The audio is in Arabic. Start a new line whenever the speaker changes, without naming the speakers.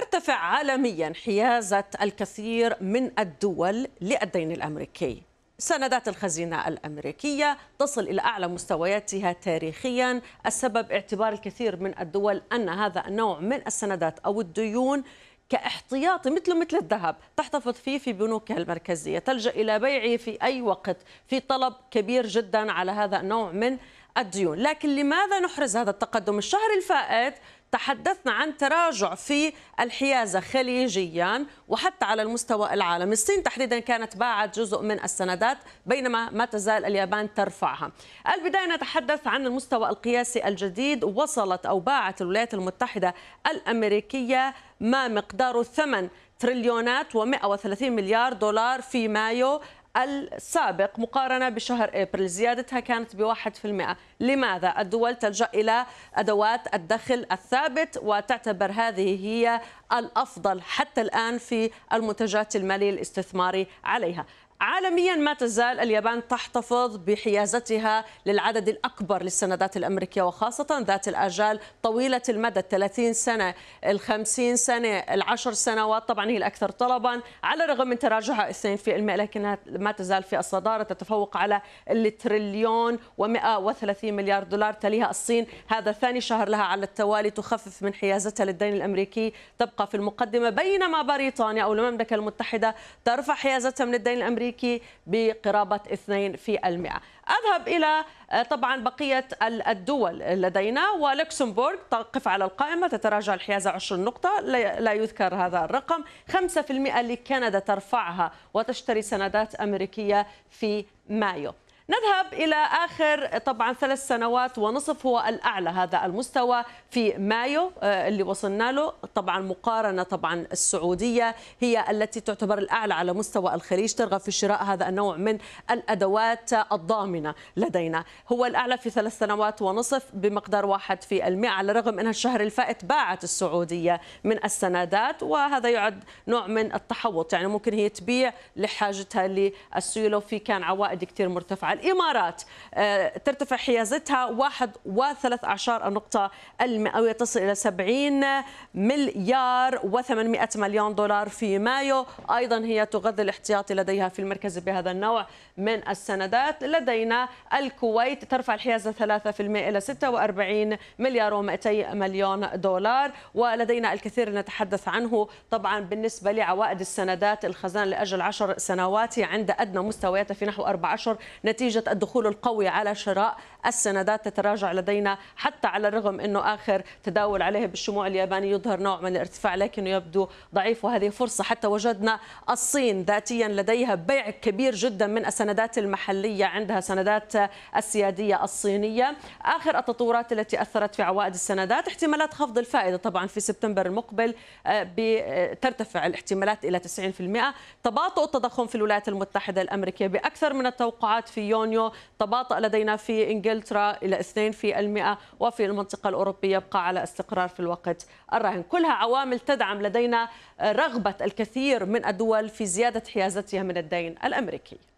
ترتفع عالميا حيازة الكثير من الدول للدين الأمريكي سندات الخزينة الأمريكية تصل إلى أعلى مستوياتها تاريخيا السبب اعتبار الكثير من الدول أن هذا النوع من السندات أو الديون كاحتياطي مثله مثل الذهب تحتفظ فيه في بنوكها المركزية تلجأ إلى بيعه في أي وقت في طلب كبير جدا على هذا النوع من الديون لكن لماذا نحرز هذا التقدم الشهر الفائت تحدثنا عن تراجع في الحيازة خليجيا وحتى على المستوى العالمي الصين تحديدا كانت باعت جزء من السندات بينما ما تزال اليابان ترفعها البداية نتحدث عن المستوى القياسي الجديد وصلت أو باعت الولايات المتحدة الأمريكية ما مقداره 8 تريليونات و130 مليار دولار في مايو السابق مقارنة بشهر أبريل زيادتها كانت بواحد في المئة لماذا؟ الدول تلجأ إلى أدوات الدخل الثابت وتعتبر هذه هي الأفضل حتى الآن في المنتجات المالية الاستثماري عليها عالميا ما تزال اليابان تحتفظ بحيازتها للعدد الأكبر للسندات الأمريكية وخاصة ذات الآجال طويلة المدى 30 سنة الخمسين سنة العشر سنوات طبعا هي الأكثر طلبا على الرغم من تراجعها 2% لكنها ما تزال في الصدارة تتفوق على التريليون و130 مليار دولار تليها الصين هذا ثاني شهر لها على التوالي تخفف من حيازتها للدين الأمريكي تبقى في المقدمة بينما بريطانيا أو المملكة المتحدة ترفع حيازتها من الدين الأمريكي الأمريكي بقرابة 2% أذهب إلى آه، طبعا بقية الدول لدينا ولوكسمبورغ تقف على القائمة تتراجع الحيازة 20 نقطة لا يذكر هذا الرقم 5% لكندا ترفعها وتشتري سندات أمريكية في مايو نذهب إلى آخر طبعا ثلاث سنوات ونصف هو الأعلى هذا المستوى في مايو آه، اللي وصلنا له طبعا مقارنة طبعا السعودية هي التي تعتبر الأعلى على مستوى الخليج ترغب في شراء هذا النوع من الأدوات الضامنة لدينا هو الأعلى في ثلاث سنوات ونصف بمقدار واحد في المئة على الرغم أن الشهر الفائت باعت السعودية من السندات وهذا يعد نوع من التحوط يعني ممكن هي تبيع لحاجتها للسيولو في كان عوائد كثير مرتفعة الإمارات آه، ترتفع حيازتها أعشار النقطة المئوية تصل إلى 70 مليار و800 مليون دولار في مايو أيضا هي تغذي الاحتياطي لديها في المركز بهذا النوع من السندات لدينا الكويت ترفع الحيازة 3% إلى 46 مليار و200 مليون دولار ولدينا الكثير نتحدث عنه طبعا بالنسبة لعوائد السندات الخزان لأجل 10 سنوات عند أدنى مستوياتها في نحو 14 نتيجة نتيجة الدخول القوي على شراء السندات تتراجع لدينا حتى على الرغم أنه آخر تداول عليه بالشموع الياباني يظهر نوع من الارتفاع لكنه يبدو ضعيف وهذه فرصة حتى وجدنا الصين ذاتيا لديها بيع كبير جدا من السندات المحلية عندها سندات السيادية الصينية آخر التطورات التي أثرت في عوائد السندات احتمالات خفض الفائدة طبعا في سبتمبر المقبل آه، آه، ترتفع الاحتمالات إلى 90% تباطؤ التضخم في الولايات المتحدة الأمريكية بأكثر من التوقعات في يوم يونيو تباطأ لدينا في إنجلترا إلى 2% وفي المنطقة الأوروبية يبقى على استقرار في الوقت الراهن كلها عوامل تدعم لدينا رغبة الكثير من الدول في زيادة حيازتها من الدين الأمريكي